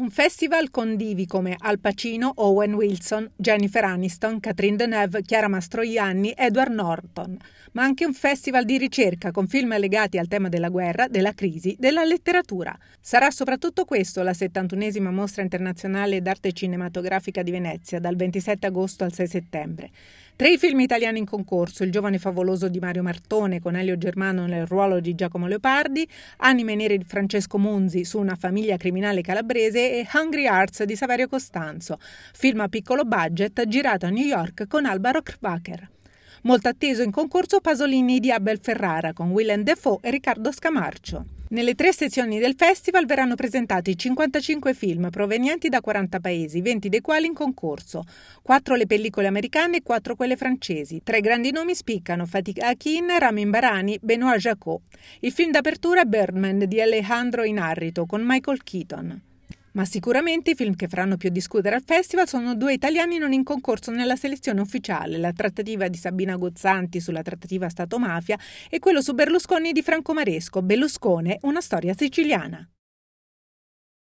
Un festival con divi come Al Pacino, Owen Wilson, Jennifer Aniston, Catherine Deneuve, Chiara Mastroianni, Edward Norton, ma anche un festival di ricerca con film legati al tema della guerra, della crisi, della letteratura. Sarà soprattutto questo la 71esima mostra internazionale d'arte cinematografica di Venezia dal 27 agosto al 6 settembre. Tre i film italiani in concorso, Il giovane favoloso di Mario Martone con Elio Germano nel ruolo di Giacomo Leopardi, Anime nere di Francesco Monzi su una famiglia criminale calabrese e Hungry Arts di Saverio Costanzo, film a piccolo budget girato a New York con Alba Rockbacher. Molto atteso in concorso Pasolini di Abel Ferrara con Willem Defoe e Riccardo Scamarcio. Nelle tre sezioni del festival verranno presentati 55 film provenienti da 40 paesi, 20 dei quali in concorso, 4 le pellicole americane e 4 quelle francesi. Tre grandi nomi spiccano Fatih Akin, Ramin Barani, Benoît Jacot. Il film d'apertura è Birdman di Alejandro Inarrito con Michael Keaton. Ma sicuramente i film che faranno più discutere al festival sono due italiani non in concorso nella selezione ufficiale, la trattativa di Sabina Gozzanti sulla trattativa Stato-mafia e quello su Berlusconi di Franco Maresco, Berluscone, una storia siciliana.